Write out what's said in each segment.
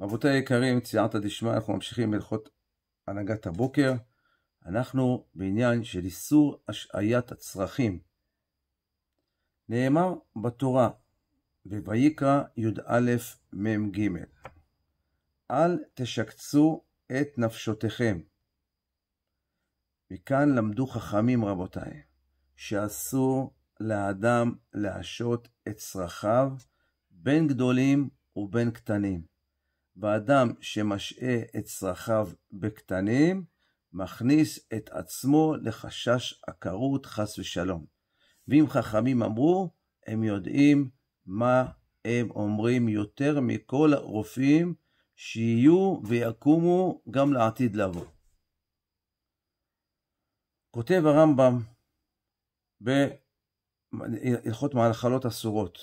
רבותי היקרים, ציירתא דשמיא, אנחנו ממשיכים בהלכות הנהגת הבוקר. אנחנו בעניין של איסור השעיית הצרכים. נאמר בתורה, בויקרא י"א מ"ג: אל תשקצו את נפשותיכם. מכאן למדו חכמים, רבותיי, שאסור לאדם להשעות את צרכיו, בין גדולים ובין קטנים. ואדם שמשעה את צרכיו בקטנים, מכניס את עצמו לחשש עקרות חס ושלום. ואם חכמים אמרו, הם יודעים מה הם אומרים יותר מכל הרופאים שיהיו ויקומו גם לעתיד לבוא. כותב הרמב"ם בהלכות מחלות אסורות,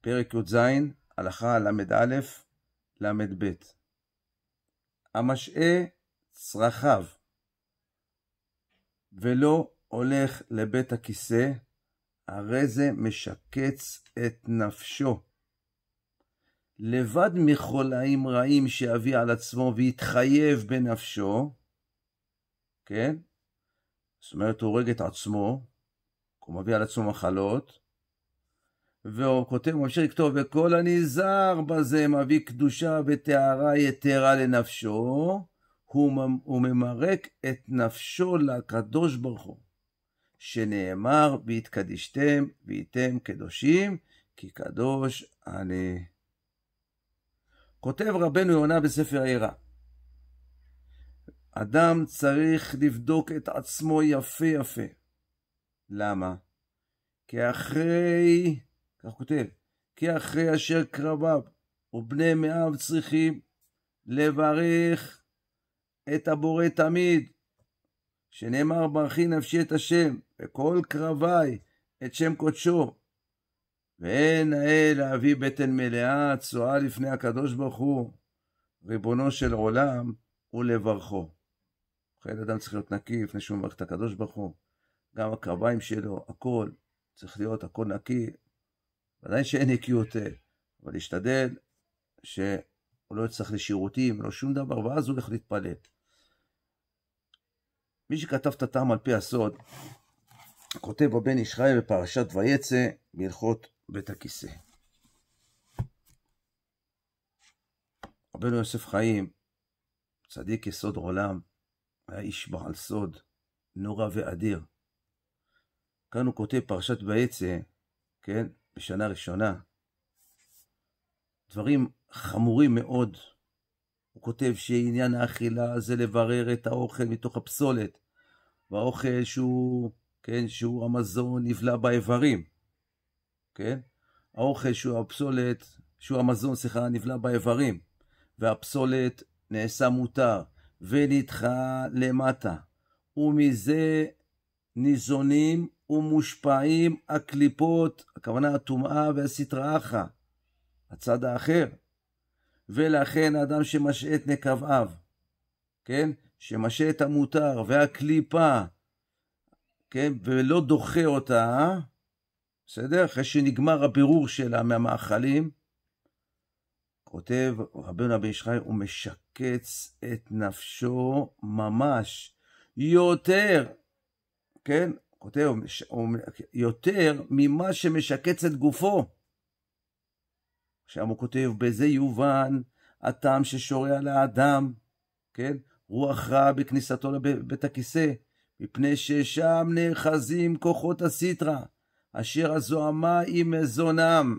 פרק י"ז, הלכה ל"א, ל"ב. המשעה צרכיו, ולא הולך לבית הכיסא, הרי זה משקץ את נפשו. לבד מחולאים רעים שיביא על עצמו ויתחייב בנפשו, כן? זאת אומרת, הוא הורג את עצמו, הוא מביא על עצמו מחלות, והוא כותב, ממשיך לכתוב, וכל הנזהר בזה מביא קדושה וטהרה יתרה לנפשו, הוא ממרק את נפשו לקדוש ברוך הוא, שנאמר, והתקדישתם והייתם קדושים, כי קדוש אני. כותב רבנו יונה בספר העירה, אדם צריך לבדוק את עצמו יפה יפה. למה? כי אחרי כך כותב, כי אחרי אשר קרביו ובני מאב צריכים לברך את הבורא תמיד, שנאמר ברכי נפשי את השם, וכל קרביי את שם קודשו. ואין נאה להביא בטן מלאה צועה לפני הקדוש ברוך הוא, ריבונו של עולם, ולברכו. חייל אדם צריך להיות נקי לפני שהוא מברך את הקדוש ברוך הוא. גם הקרביים שלו, הכל, צריך להיות הכל נקי, ודאי שאין נקיות, אה, אבל להשתדל שהוא לא יצטרך לשירותים, לא שום דבר, ואז הוא הולך להתפלל. מי שכתב את הטעם על פי הסוד, כותב הבן איש חי בפרשת ויצא בהלכות בית הכיסא. רבנו יוסף חיים, צדיק יסוד עולם, היה איש בעל סוד, נורא ואדיר. כאן הוא כותב פרשת ויצא, כן? בשנה ראשונה, דברים חמורים מאוד. הוא כותב שעניין האכילה זה לברר את האוכל מתוך הפסולת, והאוכל שהוא, כן, שהוא המזון נבלע באיברים, כן? האוכל שהוא הפסולת, שהוא המזון, סליחה, נבלע באיברים, והפסולת נעשה מותר, ונדחה למטה, ומזה ניזונים ומושפעים הקליפות, הכוונה הטומאה והסטרא אחא, הצד האחר. ולכן אדם שמשעה את נקביו, כן? שמשעה את המותר והקליפה, כן? ולא דוחה אותה, בסדר? אחרי שנגמר הבירור שלה מהמאכלים, כותב רבנו אבי ישראל, הוא משקץ את נפשו ממש יותר, כן? כותב, יותר ממה שמשקץ את גופו. שם הוא כותב, בזה יובן הטעם ששורע לאדם, כן? רוח רע בכניסתו לבית הכיסא, מפני ששם נאחזים כוחות הסיטרא, אשר הזוהמה היא מזונם.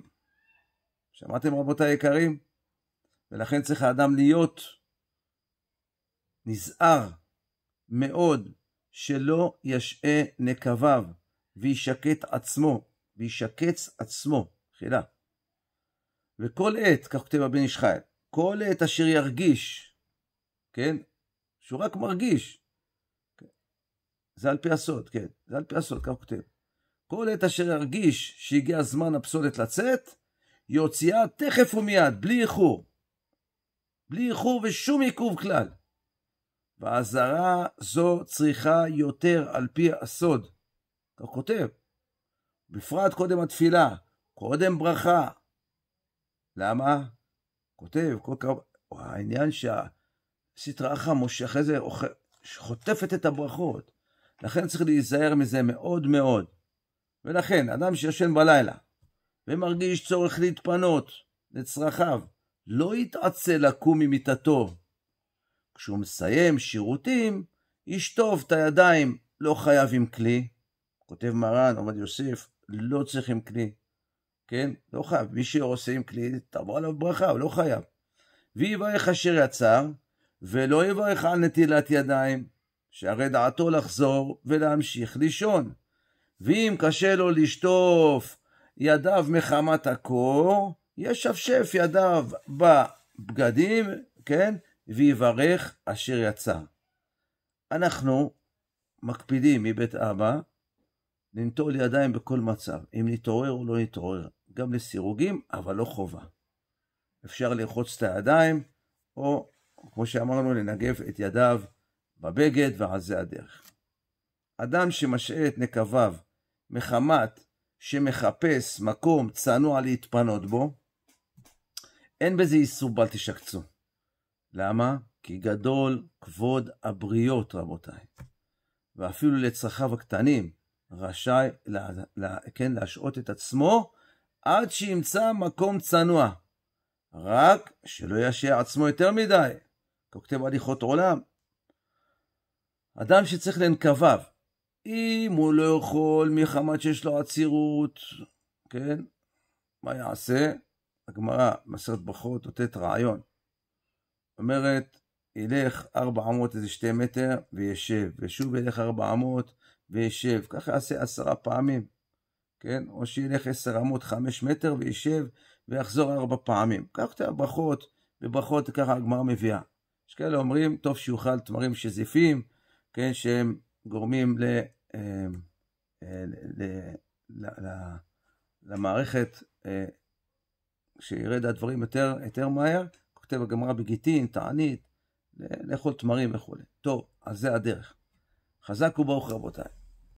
שמעתם רבותיי היקרים? ולכן צריך האדם להיות נזהר מאוד שלא ישעה נקביו, וישקט עצמו, וישקץ עצמו, חילה. וכל עת, כך כותב הבן איש חי, כל עת אשר ירגיש, כן? שהוא רק מרגיש. כן? זה על פי הסוד, כן, זה על פי הסוד, כך כותב. כל עת אשר ירגיש שהגיע זמן הפסולת לצאת, יוציאה תכף ומיד, בלי איחור. בלי איחור ושום עיכוב כלל. ואזהרה זו צריכה יותר על פי הסוד. אתה כותב, בפרט קודם התפילה, קודם ברכה. למה? כותב, כל כך... העניין שהסטרא אחא אחרי זה חוטפת את הברכות. לכן צריך להיזהר מזה מאוד מאוד. ולכן, אדם שישן בלילה ומרגיש צורך להתפנות לצרכיו, לא יתעצל לקום ממיטתו כשהוא מסיים שירותים, ישטוף את הידיים, לא חייב עם כלי. כותב מרן, עובד יוסף, לא צריך עם כלי, כן? לא חייב. מי שעושה עם כלי, תבוא עליו ברכה, הוא לא חייב. ויברך אשר יצר, ולא יברך על נטילת ידיים, שהרי דעתו לחזור ולהמשיך לישון. ואם קשה לו לשטוף ידיו מחמת הקור, ישפשף ידיו בבגדים, כן? ויברך אשר יצא. אנחנו מקפידים מבית אבא לנטול ידיים בכל מצב, אם נתעורר או לא נתעורר, גם לסירוגים, אבל לא חובה. אפשר לרחוץ את הידיים, או כמו שאמרנו, לנגב את ידיו בבגד, ועל זה הדרך. אדם שמשעה את נקביו מחמת שמחפש מקום צנוע להתפנות בו, אין בזה איסור בל תשקצו. למה? כי גדול כבוד הבריות, רבותיי. ואפילו לצרכיו הקטנים, רשאי לה, לה, כן, להשעות את עצמו עד שימצא מקום צנוע. רק שלא ישע עצמו יותר מדי, כותב הליכות עולם. אדם שצריך לנקביו, אם הוא לא יכול מחמת שיש לו עצירות, כן, מה יעשה? הגמרא, מסרת ברכות, נותנת רעיון. אומרת, ילך 400 איזה 2 מטר וישב, ושוב ילך 400 וישב, ככה יעשה עשרה פעמים, כן? או שילך 10 אמות 5 מטר וישב ויחזור ארבע פעמים. קח את הברכות, וברכות ככה הגמרא מביאה. יש כאלה אומרים, טוב שיאכל תמרים שזיפים, כן, שהם גורמים ל... אה, אה, ל... ל... ל... למערכת אה, שירד הדברים יותר, יותר מהר, כותב הגמרא בגיטין, תענית, לאכול תמרים וכו'. טוב, אז זה הדרך. חזק וברוך רבותיי.